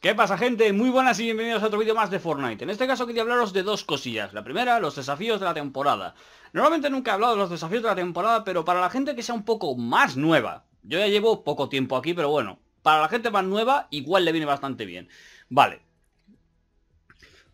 ¿Qué pasa gente? Muy buenas y bienvenidos a otro vídeo más de Fortnite. En este caso quería hablaros de dos cosillas. La primera, los desafíos de la temporada. Normalmente nunca he hablado de los desafíos de la temporada, pero para la gente que sea un poco más nueva. Yo ya llevo poco tiempo aquí, pero bueno. Para la gente más nueva, igual le viene bastante bien. Vale,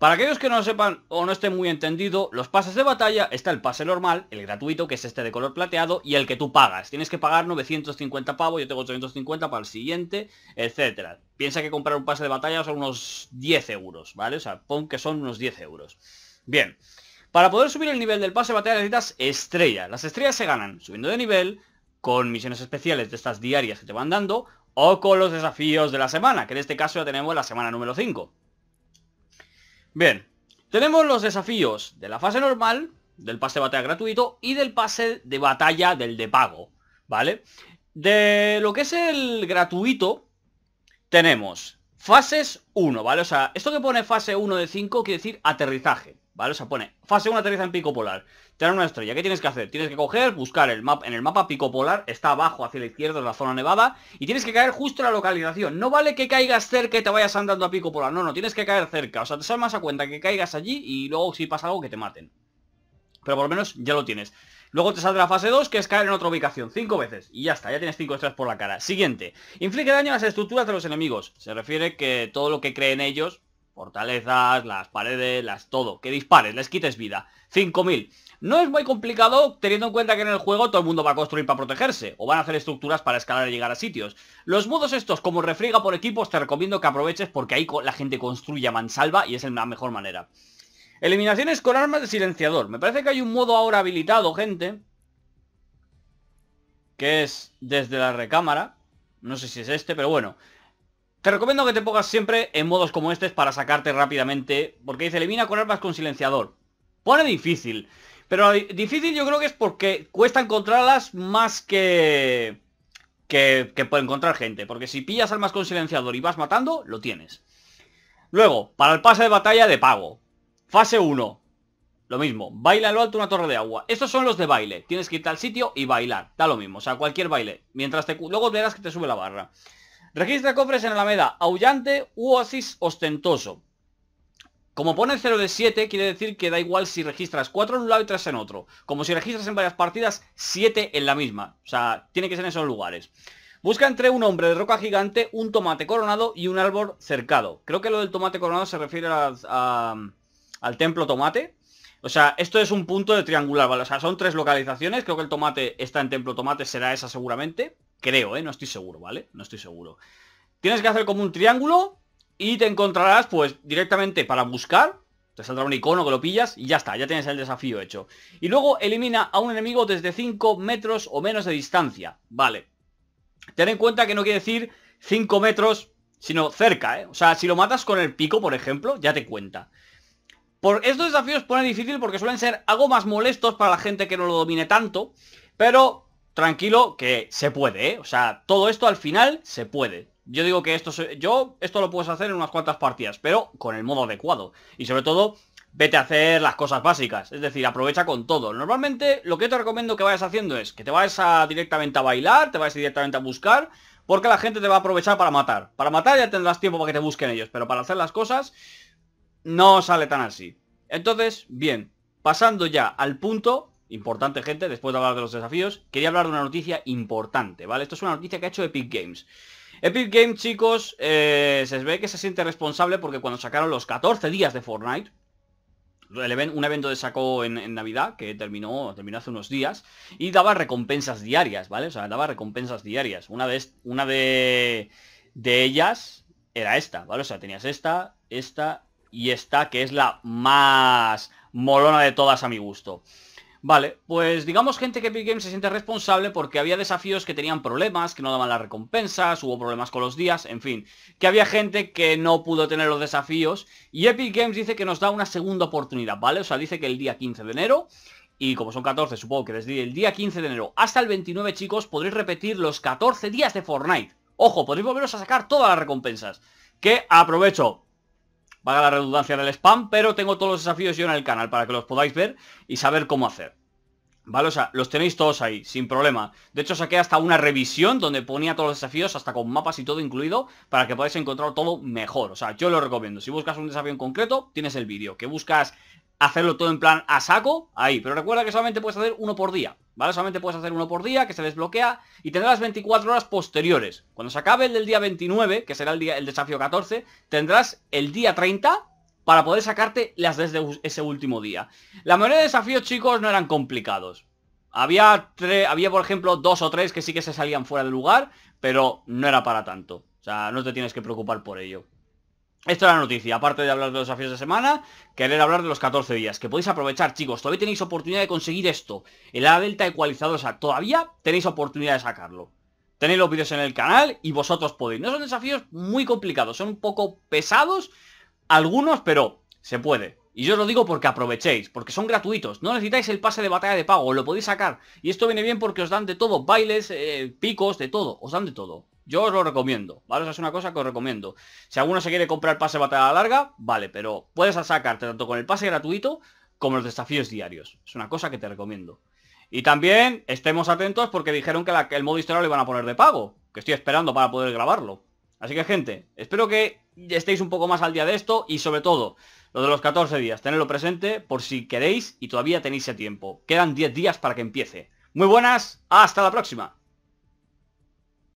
para aquellos que no sepan o no estén muy entendido, los pases de batalla está el pase normal, el gratuito, que es este de color plateado, y el que tú pagas. Tienes que pagar 950 pavos, yo tengo 850 para el siguiente, etcétera. Piensa que comprar un pase de batalla son unos 10 euros, ¿vale? O sea, pon que son unos 10 euros. Bien. Para poder subir el nivel del pase de batalla necesitas estrellas. Las estrellas se ganan subiendo de nivel, con misiones especiales de estas diarias que te van dando, o con los desafíos de la semana, que en este caso ya tenemos la semana número 5. Bien, tenemos los desafíos de la fase normal, del pase de batalla gratuito y del pase de batalla del de pago, ¿vale? De lo que es el gratuito, tenemos fases 1, ¿vale? O sea, esto que pone fase 1 de 5 quiere decir aterrizaje. ¿vale? O sea, pone fase 1 aterriza en pico polar. Te dan una estrella. ¿Qué tienes que hacer? Tienes que coger, buscar el mapa. En el mapa pico polar está abajo, hacia la izquierda, de la zona nevada. Y tienes que caer justo en la localización. No vale que caigas cerca y te vayas andando a pico polar. No, no, tienes que caer cerca. O sea, te sale más a cuenta que caigas allí y luego si pasa algo que te maten. Pero por lo menos ya lo tienes. Luego te saldrá fase 2, que es caer en otra ubicación, 5 veces. Y ya está, ya tienes 5 estrellas por la cara. Siguiente. Inflige daño a las estructuras de los enemigos. Se refiere que todo lo que creen ellos fortalezas, las paredes, las todo, que dispares, les quites vida. 5.000. No es muy complicado teniendo en cuenta que en el juego todo el mundo va a construir para protegerse, o van a hacer estructuras para escalar y llegar a sitios. Los modos estos, como refriega por equipos, te recomiendo que aproveches porque ahí la gente construye a mansalva y es la mejor manera. Eliminaciones con armas de silenciador. Me parece que hay un modo ahora habilitado, gente. Que es desde la recámara. No sé si es este, pero bueno. Te recomiendo que te pongas siempre en modos como este para sacarte rápidamente, porque dice elimina con armas con silenciador. Pone difícil, pero difícil yo creo que es porque cuesta encontrarlas más que... que, puede encontrar gente, porque si pillas armas con silenciador y vas matando, lo tienes. Luego, para el pase de batalla de pago. Fase 1. Lo mismo, baila en lo alto una torre de agua. Estos son los de baile. Tienes que irte al sitio y bailar. Da lo mismo, o sea, cualquier baile. Mientras te... Luego verás que te sube la barra. Registra cofres en Alameda, aullante u oasis ostentoso. Como pone 0 de 7, quiere decir que da igual si registras 4 en un lado y 3 en otro. Como si registras en varias partidas 7 en la misma. O sea, tiene que ser en esos lugares. Busca entre un hombre de roca gigante, un tomate coronado y un árbol cercado. Creo que lo del tomate coronado se refiere al templo tomate. O sea, esto es un punto de triangular, O sea, son tres localizaciones. Creo que el tomate está en templo tomate, será esa seguramente. Creo, ¿eh? No estoy seguro, ¿vale? No estoy seguro. Tienes que hacer como un triángulo y te encontrarás, pues, directamente para buscar. Te saldrá un icono que lo pillas y ya está, ya tienes el desafío hecho. Y luego elimina a un enemigo desde 5 metros o menos de distancia. Vale. Ten en cuenta que no quiere decir 5 metros, sino cerca, ¿eh? O sea, si lo matas con el pico, por ejemplo, ya te cuenta. Por estos desafíos pone difícil porque suelen ser algo más molestos para la gente que no lo domine tanto, pero tranquilo que se puede, ¿eh? O sea, todo esto al final se puede. Yo digo que esto yo esto lo puedes hacer en unas cuantas partidas, pero con el modo adecuado. Y sobre todo, vete a hacer las cosas básicas. Es decir, aprovecha con todo. Normalmente lo que te recomiendo que vayas haciendo es que te vayas directamente a bailar, te vayas directamente a buscar, porque la gente te va a aprovechar para matar. Para matar ya tendrás tiempo para que te busquen ellos, pero para hacer las cosas no sale tan así. Entonces, bien, pasando ya al punto importante, gente, después de hablar de los desafíos, quería hablar de una noticia importante, ¿vale? Esto es una noticia que ha hecho Epic Games. Epic Games, chicos, eh, se ve que se siente responsable porque cuando sacaron los 14 días de Fortnite, un evento de sacó en, Navidad que terminó, terminó hace unos días y daba recompensas diarias, ¿vale? O sea, daba recompensas diarias. Una de, de ellas era esta, ¿vale? O sea, tenías esta, esta y esta, que es la más molona de todas a mi gusto. Vale, pues digamos gente que Epic Games se siente responsable porque había desafíos que tenían problemas, que no daban las recompensas, hubo problemas con los días, en fin, que había gente que no pudo tener los desafíos y Epic Games dice que nos da una segunda oportunidad, ¿vale? O sea, dice que el día 15 de enero y como son 14, supongo que desde el día 15 de enero hasta el 29, chicos, podréis repetir los 14 días de Fortnite. Ojo, podréis volveros a sacar todas las recompensas. Que aprovecho, valga la redundancia del spam, pero tengo todos los desafíos yo en el canal para que los podáis ver y saber cómo hacer. Vale, o sea, los tenéis todos ahí, sin problema. De hecho, saqué hasta una revisión donde ponía todos los desafíos, hasta con mapas y todo incluido, para que podáis encontrar todo mejor. O sea, yo lo recomiendo. Si buscas un desafío en concreto, tienes el vídeo. Que buscas hacerlo todo en plan a saco, ahí. Pero recuerda que solamente puedes hacer uno por día. ¿vale? Solamente puedes hacer uno por día, que se desbloquea, y tendrás 24 horas posteriores. Cuando se acabe el del día 29, que será el, día, el desafío 14, tendrás el día 30 para poder sacarte las desde ese último día. La mayoría de desafíos, chicos, no eran complicados. Había, había, por ejemplo, dos o tres que sí que se salían fuera de lugar, pero no era para tanto. O sea, no te tienes que preocupar por ello. Esto es la noticia, aparte de hablar de los desafíos de semana, querer hablar de los 14 días, que podéis aprovechar, chicos, todavía tenéis oportunidad de conseguir esto, el A Delta ecualizado o sea, todavía tenéis oportunidad de sacarlo. Tenéis los vídeos en el canal y vosotros podéis. No son desafíos muy complicados, son un poco pesados algunos, pero se puede. Y yo os lo digo porque aprovechéis, porque son gratuitos, no necesitáis el pase de batalla de pago, lo podéis sacar. Y esto viene bien porque os dan de todo, bailes, eh, picos, de todo, os dan de todo. Yo os lo recomiendo, ¿vale? Esa es una cosa que os recomiendo. Si alguno se quiere comprar pase batalla larga, vale, pero puedes sacarte tanto con el pase gratuito como los desafíos diarios. Es una cosa que te recomiendo. Y también estemos atentos porque dijeron que, el modo historial lo iban a poner de pago, que estoy esperando para poder grabarlo. Así que gente, espero que estéis un poco más al día de esto y sobre todo, lo de los 14 días, tenedlo presente por si queréis y todavía tenéis ese tiempo. Quedan 10 días para que empiece. Muy buenas, hasta la próxima.